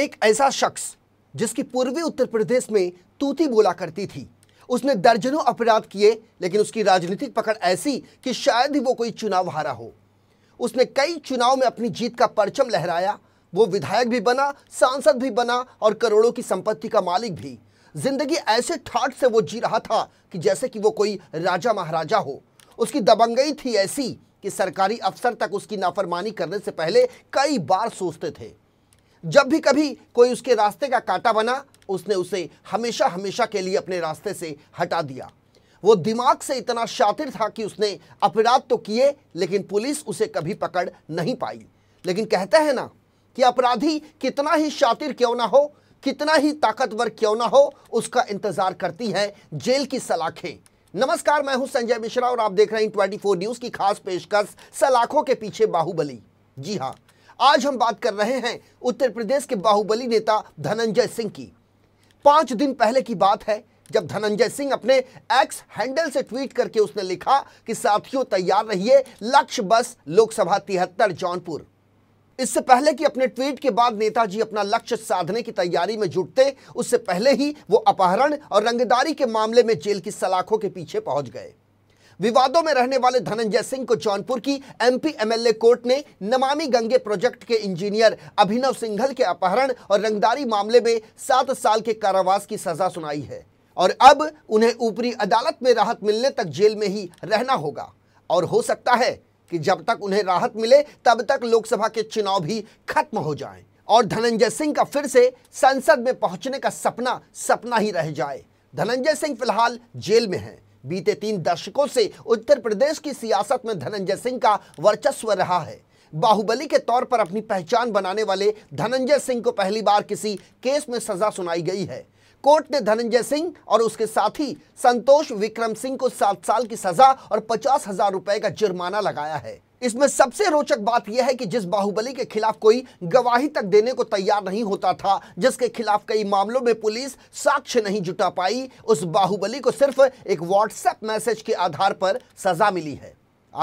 एक ऐसा शख्स जिसकी पूर्वी उत्तर प्रदेश में तूती बोला करती थी उसने दर्जनों अपराध किए लेकिन उसकी राजनीतिक पकड़ ऐसी कि शायद ही वो कोई चुनाव हारा हो उसने कई चुनाव में अपनी जीत का परचम लहराया वो विधायक भी बना सांसद भी बना और करोड़ों की संपत्ति का मालिक भी जिंदगी ऐसे ठाट से वो जी रहा था कि जैसे कि वो कोई राजा महाराजा हो उसकी दबंगई थी ऐसी कि सरकारी अफसर तक उसकी नाफरमानी करने से पहले कई बार सोचते थे जब भी कभी कोई उसके रास्ते का कांटा बना उसने उसे हमेशा हमेशा के लिए अपने रास्ते से हटा दिया वो दिमाग से इतना शातिर था कि उसने अपराध तो किए लेकिन पुलिस उसे कभी पकड़ नहीं पाई लेकिन कहते हैं ना कि अपराधी कितना ही शातिर क्यों ना हो कितना ही ताकतवर क्यों ना हो उसका इंतजार करती है जेल की सलाखें नमस्कार मैं हूं संजय मिश्रा और आप देख रहे हैं 24 न्यूज की खास पेशकश सलाखों के पीछे बाहुबली जी हाँ आज हम बात कर रहे हैं उत्तर प्रदेश के बाहुबली नेता धनंजय सिंह की पांच दिन पहले की बात है जब धनंजय सिंह अपने एक्स हैंडल से ट्वीट करके उसने लिखा कि साथियों तैयार रहिए लक्ष्य बस लोकसभा तिहत्तर जौनपुर इससे पहले कि अपने ट्वीट के बाद नेताजी अपना लक्ष्य साधने की तैयारी में जुटते उससे पहले ही वो अपहरण और रंगदारी के मामले में जेल की सलाखों के पीछे पहुंच गए विवादों में रहने वाले धनंजय सिंह को जौनपुर की एमपी एमएलए कोर्ट ने नमामि गंगे प्रोजेक्ट के इंजीनियर अभिनव सिंघल के अपहरण और रंगदारी मामले में सात साल के कारावास की सजा सुनाई है और अब उन्हें ऊपरी अदालत में राहत मिलने तक जेल में ही रहना होगा और हो सकता है कि जब तक उन्हें राहत मिले तब तक लोकसभा के चुनाव भी खत्म हो जाए और धनंजय सिंह का फिर से संसद में पहुंचने का सपना सपना ही रह जाए धनंजय सिंह फिलहाल जेल में हैं बीते तीन दशकों से उत्तर प्रदेश की सियासत में धनंजय सिंह का वर्चस्व रहा है बाहुबली के तौर पर अपनी पहचान बनाने वाले धनंजय सिंह को पहली बार किसी केस में सजा सुनाई गई है कोर्ट ने धनंजय सिंह और उसके साथी संतोष विक्रम सिंह को सात साल की सजा और पचास हजार रुपए का जुर्माना लगाया है इसमें सबसे रोचक बात यह है कि जिस बाहुबली के खिलाफ कोई गवाही तक देने को तैयार नहीं होता था जिसके खिलाफ कई मामलों में पुलिस साक्ष्य नहीं जुटा पाई उस बाहुबली को सिर्फ एक व्हाट्सएप मैसेज के आधार पर सजा मिली है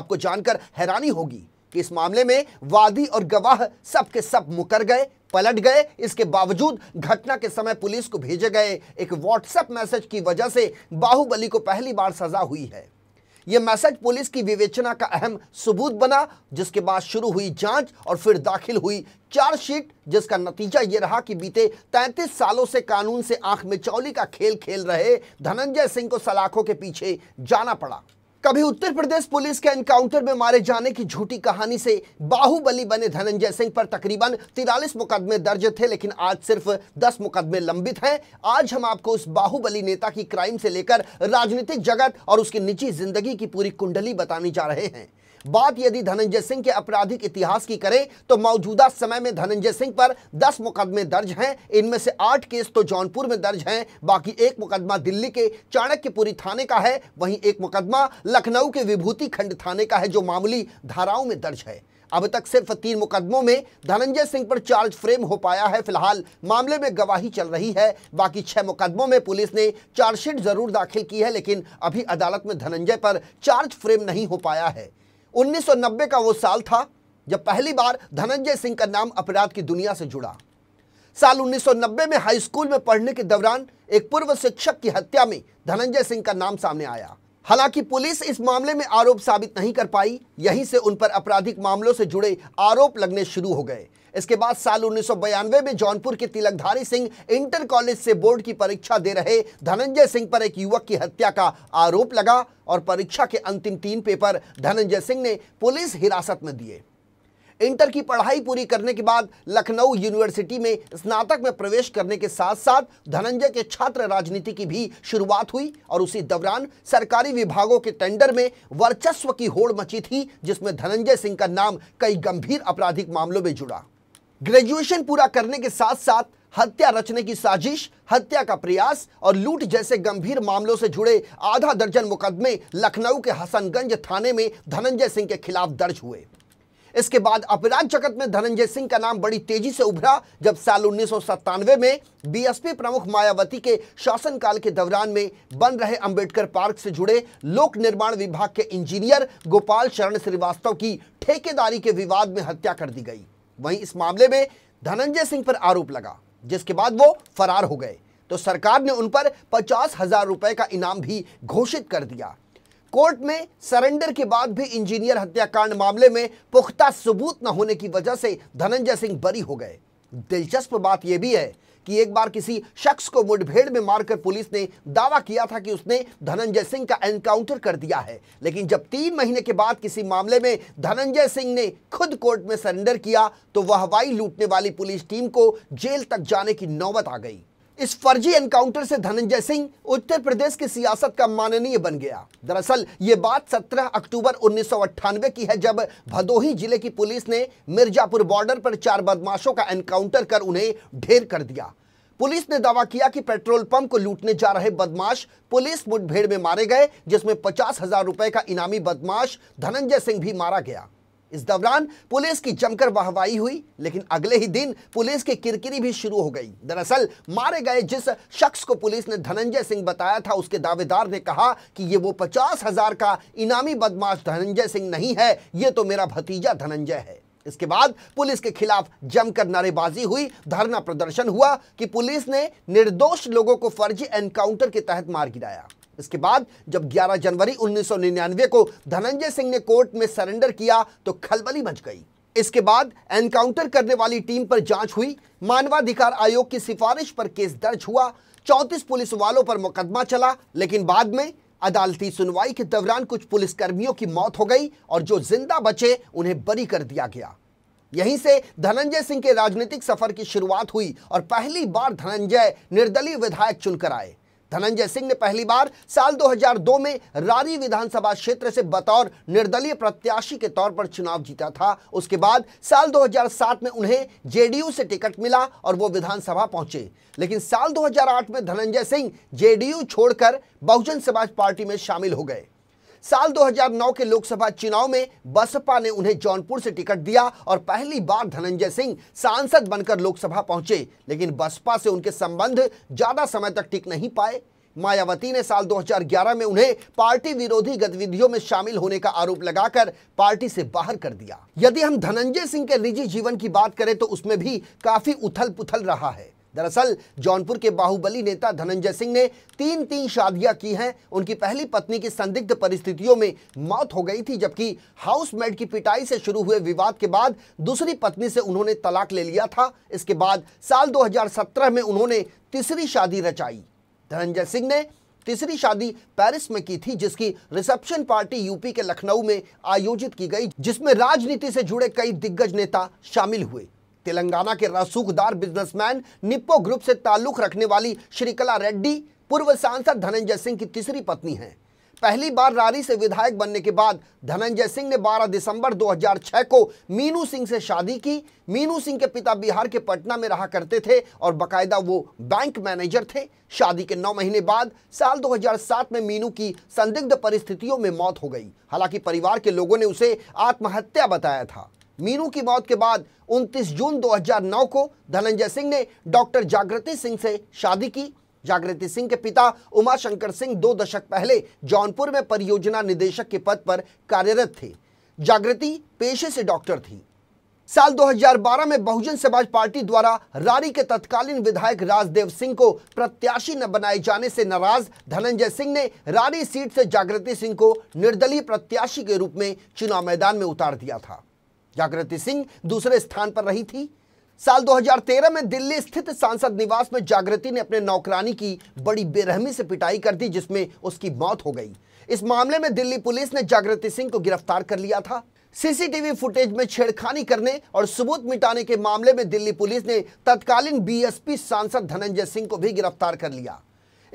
आपको जानकर हैरानी होगी कि इस मामले में वादी और गवाह सबके सब मुकर गए पलट गए इसके बावजूद घटना के समय पुलिस को भेजे गए एक व्हाट्सएप मैसेज की वजह से बाहुबली को पहली बार सजा हुई है यह मैसेज पुलिस की विवेचना का अहम सबूत बना जिसके बाद शुरू हुई जांच और फिर दाखिल हुई चार्जशीट जिसका नतीजा यह रहा कि बीते 33 सालों से कानून से आंख में चौली का खेल खेल रहे धनंजय सिंह को सलाखों के पीछे जाना पड़ा कभी उत्तर प्रदेश पुलिस के एनकाउंटर में मारे जाने की झूठी कहानी से बाहुबली बने धनंजय सिंह पर तकरीबन तिरालीस मुकदमे दर्ज थे लेकिन आज सिर्फ दस मुकदमे लंबित हैं आज हम आपको उस बाहुबली नेता की क्राइम से लेकर राजनीतिक जगत और उसकी निजी जिंदगी की पूरी कुंडली बताने जा रहे हैं बात यदि धनंजय सिंह के आपराधिक इतिहास की करें तो मौजूदा समय में धनंजय सिंह पर दस मुकदमे दर्ज हैं इनमें से आठ केस तो जौनपुर में दर्ज हैं बाकी एक मुकदमा दिल्ली के चाणक्यपुरी थाने का है वहीं एक मुकदमा लखनऊ के विभूति खंड थाने का है जो मामूली धाराओं में दर्ज है अब तक सिर्फ तीन मुकदमों में धनंजय सिंह पर चार्ज फ्रेम हो पाया है फिलहाल मामले में गवाही चल रही है बाकी छह मुकदमों में पुलिस ने चार्जशीट जरूर दाखिल की है लेकिन अभी अदालत में धनंजय पर चार्ज फ्रेम नहीं हो पाया है 1990 का वो साल था जब पहली बार धनंजय सिंह का नाम अपराध की दुनिया से जुड़ा साल 1990 में हाई स्कूल में पढ़ने के दौरान एक पूर्व शिक्षक की हत्या में धनंजय सिंह का नाम सामने आया हालांकि पुलिस इस मामले में आरोप साबित नहीं कर पाई यहीं से उन पर आपराधिक मामलों से जुड़े आरोप लगने शुरू हो गए इसके बाद साल उन्नीस में जौनपुर के तिलकधारी सिंह इंटर कॉलेज से बोर्ड की परीक्षा दे रहे धनंजय सिंह पर एक युवक की हत्या का आरोप लगा और परीक्षा के अंतिम तीन पेपर धनंजय सिंह ने पुलिस हिरासत में दिए इंटर की पढ़ाई पूरी करने के बाद लखनऊ यूनिवर्सिटी में स्नातक में प्रवेश करने के साथ साथ धनंजय के छात्र राजनीति की भी शुरुआत हुई और उसी दौरान सरकारी विभागों के टेंडर में वर्चस्व की होड़ मची थी जिसमें धनंजय सिंह का नाम कई गंभीर आपराधिक मामलों में जुड़ा ग्रेजुएशन पूरा करने के साथ साथ हत्या रचने की साजिश हत्या का प्रयास और लूट जैसे गंभीर मामलों से जुड़े आधा दर्जन मुकदमे लखनऊ के हसनगंज थाने में धनंजय सिंह के खिलाफ दर्ज हुए इसके बाद अपराध जगत में धनंजय सिंह का नाम बड़ी तेजी से उभरा जब साल उन्नीस में बीएसपी प्रमुख मायावती के शासनकाल के दौरान में बन रहे अंबेडकर पार्क से जुड़े लोक निर्माण विभाग के इंजीनियर गोपाल शरण श्रीवास्तव की ठेकेदारी के विवाद में हत्या कर दी गई वहीं इस मामले में धनंजय सिंह पर आरोप लगा जिसके बाद वो फरार हो गए तो सरकार ने उन पर पचास हजार रुपए का इनाम भी घोषित कर दिया कोर्ट में सरेंडर के बाद भी इंजीनियर हत्याकांड मामले में पुख्ता सबूत न होने की वजह से धनंजय सिंह बरी हो गए दिलचस्प बात यह भी है कि एक बार किसी शख्स को मुठभेड़ में मारकर पुलिस ने दावा किया था कि उसने धनंजय सिंह का एनकाउंटर कर दिया है लेकिन जब तीन महीने के बाद किसी मामले में धनंजय सिंह ने खुद कोर्ट में सरेंडर किया तो वह हवाई लूटने वाली पुलिस टीम को जेल तक जाने की नौबत आ गई इस फर्जी एनकाउंटर से धनंजय सिंह उत्तर प्रदेश की सियासत का माननीय बन गया दरअसल ये बात 17 अक्टूबर उन्नीस की है जब भदोही जिले की पुलिस ने मिर्जापुर बॉर्डर पर चार बदमाशों का एनकाउंटर कर उन्हें ढेर कर दिया पुलिस ने दावा किया कि पेट्रोल पंप को लूटने जा रहे बदमाश पुलिस मुठभेड़ में मारे गए जिसमें पचास हजार रुपए का इनामी बदमाश धनंजय सिंह भी मारा गया इस दौरान पुलिस की जमकर वाहवाही हुई लेकिन अगले ही दिन पुलिस की किरकिरी भी शुरू हो गई दरअसल मारे गए जिस शख्स को पुलिस ने धनंजय सिंह बताया था उसके दावेदार ने कहा कि ये वो पचास हजार का इनामी बदमाश धनंजय सिंह नहीं है ये तो मेरा भतीजा धनंजय है इसके बाद पुलिस के खिलाफ जमकर नारेबाजी हुई धरना प्रदर्शन हुआ कि पुलिस ने निर्दोष लोगों को फर्जी एनकाउंटर के तहत मार गिराया इसके बाद जब 11 जनवरी 1999 को धनंजय सिंह ने कोर्ट में सरेंडर किया तो खलबली मच गई इसके बाद एनकाउंटर करने वाली टीम पर जांच हुई मानवाधिकार आयोग की सिफारिश पर केस दर्ज हुआ चौंतीस पुलिस वालों पर मुकदमा चला लेकिन बाद में अदालती सुनवाई के दौरान कुछ पुलिसकर्मियों की मौत हो गई और जो जिंदा बचे उन्हें बरी कर दिया गया यहीं से धनंजय सिंह के राजनीतिक सफर की शुरुआत हुई और पहली बार धनंजय निर्दलीय विधायक चुनकर आए धनंजय सिंह ने पहली बार साल 2002 में रारी विधानसभा क्षेत्र से बतौर निर्दलीय प्रत्याशी के तौर पर चुनाव जीता था उसके बाद साल 2007 में उन्हें जेडीयू से टिकट मिला और वो विधानसभा पहुंचे लेकिन साल 2008 में धनंजय सिंह जेडीयू छोड़कर बहुजन समाज पार्टी में शामिल हो गए साल 2009 के लोकसभा चुनाव में बसपा ने उन्हें जौनपुर से टिकट दिया और पहली बार धनंजय सिंह सांसद बनकर लोकसभा पहुंचे लेकिन बसपा से उनके संबंध ज्यादा समय तक टिक नहीं पाए मायावती ने साल 2011 में उन्हें पार्टी विरोधी गतिविधियों में शामिल होने का आरोप लगाकर पार्टी से बाहर कर दिया यदि हम धनंजय सिंह के निजी जीवन की बात करें तो उसमें भी काफी उथल पुथल रहा है दरअसल जौनपुर के बाहुबली नेता धनंजय सिंह ने तीन तीन शादियां की हैं उनकी पहली पत्नी की संदिग्ध परिस्थितियों में मौत हो गई थी जबकि हाउसमेट की पिटाई से शुरू हुए विवाद के बाद दूसरी पत्नी से उन्होंने तलाक ले लिया था इसके बाद साल 2017 में उन्होंने तीसरी शादी रचाई धनंजय सिंह ने तीसरी शादी पेरिस में की थी जिसकी रिसेप्शन पार्टी यूपी के लखनऊ में आयोजित की गई जिसमें राजनीति से जुड़े कई दिग्गज नेता शामिल हुए तेलंगाना के रसूखदार बिजनेसमैन निप्पो ग्रुप से ताल्लुक रखने वाली श्रीकला रेड्डी पूर्व सांसद धनंजय सिंह की तीसरी पत्नी हैं पहली बार रारी से विधायक बनने के बाद धनंजय सिंह ने 12 दिसंबर 2006 को मीनू सिंह से शादी की मीनू सिंह के पिता बिहार के पटना में रहा करते थे और बकायदा वो बैंक मैनेजर थे शादी के 9 महीने बाद साल 2007 में मीनू की संदिग्ध परिस्थितियों में मौत हो गई हालांकि परिवार के लोगों ने उसे आत्महत्या बताया था मीनू की मौत के बाद 29 जून 2009 को धनंजय सिंह ने डॉक्टर जागृति सिंह से शादी की जागृति सिंह के पिता उमाशंकर सिंह दो दशक पहले जौनपुर में परियोजना निदेशक के पद पर कार्यरत थे जागृति पेशे से डॉक्टर थी साल 2012 में बहुजन समाज पार्टी द्वारा रारी के तत्कालीन विधायक राजदेव सिंह को प्रत्याशी न बनाए जाने से नाराज धनंजय सिंह ने रारी सीट से जागृति सिंह को निर्दलीय प्रत्याशी के रूप में चुनाव मैदान में उतार दिया था जागृति सिंह दूसरे स्थान पर रही थी साल 2013 में दिल्ली स्थित सांसद निवास में जागृति ने अपने नौकरानी की बड़ी बेरहमी से पिटाई कर दी जिसमें उसकी मौत हो गई इस मामले में दिल्ली पुलिस ने जागृति सिंह को गिरफ्तार कर लिया था सीसीटीवी फुटेज में छेड़खानी करने और सबूत मिटाने के मामले में दिल्ली पुलिस ने तत्कालीन बीएसपी सांसद धनंजय सिंह को भी गिरफ्तार कर लिया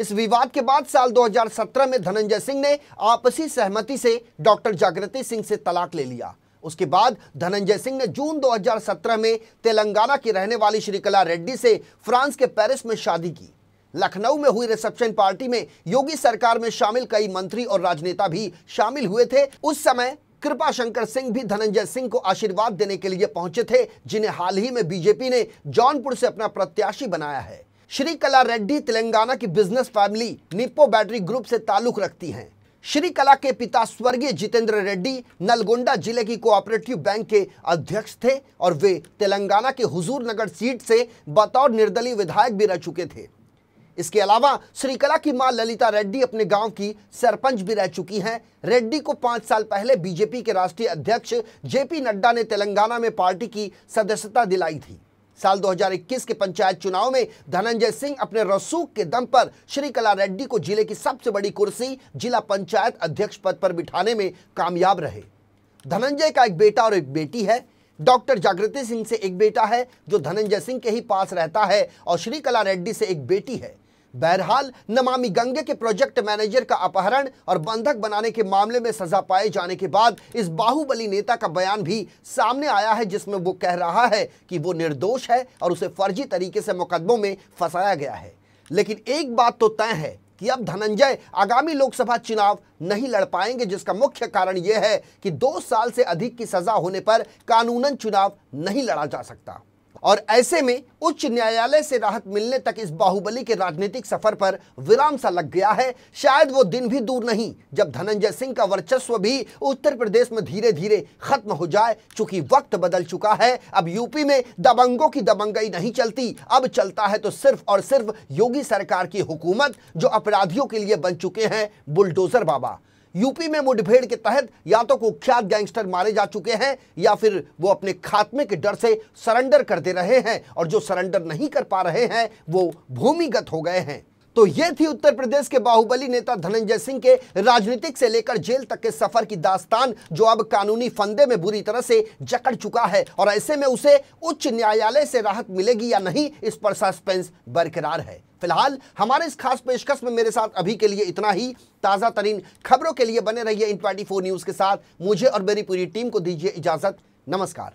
इस विवाद के बाद साल 2017 में धनंजय सिंह ने आपसी सहमति से डॉक्टर जागृति सिंह से तलाक ले लिया उसके बाद धनंजय सिंह ने जून 2017 में तेलंगाना की रहने वाली श्रीकला रेड्डी से फ्रांस के पेरिस में शादी की लखनऊ में हुई रिसेप्शन पार्टी में योगी सरकार में शामिल कई मंत्री और राजनेता भी शामिल हुए थे उस समय कृपा शंकर सिंह भी धनंजय सिंह को आशीर्वाद देने के लिए पहुंचे थे जिन्हें हाल ही में बीजेपी ने जौनपुर से अपना प्रत्याशी बनाया है श्री कला रेड्डी तेलंगाना की business family Nippo battery group से ताल्लुक रखती हैं श्री कला के पिता स्वर्गीय जितेंद्र रेड्डी नलगोंडा जिले की कोऑपरेटिव बैंक के अध्यक्ष थे और वे तेलंगाना के हुजूर नगर सीट से बतौर निर्दलीय विधायक भी रह चुके थे इसके अलावा श्रीकला की मां ललिता रेड्डी अपने गांव की सरपंच भी रह चुकी हैं रेड्डी को पांच साल पहले बीजेपी के राष्ट्रीय अध्यक्ष जेपी नड्डा ने तेलंगाना में पार्टी की सदस्यता दिलाई थी साल 2021 के पंचायत चुनाव में धनंजय सिंह अपने रसूख के दम पर श्री कला रेड्डी को जिले की सबसे बड़ी कुर्सी जिला पंचायत अध्यक्ष पद पर बिठाने में कामयाब रहे धनंजय का एक बेटा और एक बेटी है डॉक्टर जागृति सिंह से एक बेटा है जो धनंजय सिंह के ही पास रहता है और श्री कला रेड्डी से एक बेटी है बहरहाल नमामि गंगे के प्रोजेक्ट मैनेजर का अपहरण और बंधक बनाने के मामले में सजा पाए जाने के बाद इस बाहुबली नेता का बयान भी सामने आया है जिसमें वो कह रहा है कि वो निर्दोष है और उसे फर्जी तरीके से मुकदमों में फंसाया गया है लेकिन एक बात तो तय है कि अब धनंजय आगामी लोकसभा चुनाव नहीं लड़ पाएंगे जिसका मुख्य कारण यह है कि दो साल से अधिक की सजा होने पर कानूनन चुनाव नहीं लड़ा जा सकता और ऐसे में उच्च न्यायालय से राहत मिलने तक इस बाहुबली के राजनीतिक सफर पर विराम सा लग गया है शायद वो दिन भी दूर नहीं जब धनंजय सिंह का वर्चस्व भी उत्तर प्रदेश में धीरे धीरे खत्म हो जाए चूंकि वक्त बदल चुका है अब यूपी में दबंगों की दबंगई नहीं चलती अब चलता है तो सिर्फ और सिर्फ योगी सरकार की हुकूमत जो अपराधियों के लिए बन चुके हैं बुलडोजर बाबा यूपी में मुठभेड़ के तहत या तो कुख्यात गैंगस्टर मारे जा चुके हैं या फिर वो अपने खात्मे के डर से सरेंडर कर दे रहे हैं और जो सरेंडर नहीं कर पा रहे हैं वो भूमिगत हो गए हैं तो ये थी उत्तर प्रदेश के बाहुबली नेता धनंजय सिंह के राजनीतिक से लेकर जेल तक के सफर की दास्तान जो अब कानूनी फंदे में बुरी तरह से जकड़ चुका है और ऐसे में उसे उच्च न्यायालय से राहत मिलेगी या नहीं इस पर सस्पेंस बरकरार है फिलहाल हमारे इस खास पेशकश में मेरे साथ अभी के लिए इतना ही ताज़ा तरीन खबरों के लिए बने रहिए इन ट्वेंटी न्यूज़ के साथ मुझे और मेरी पूरी टीम को दीजिए इजाज़त नमस्कार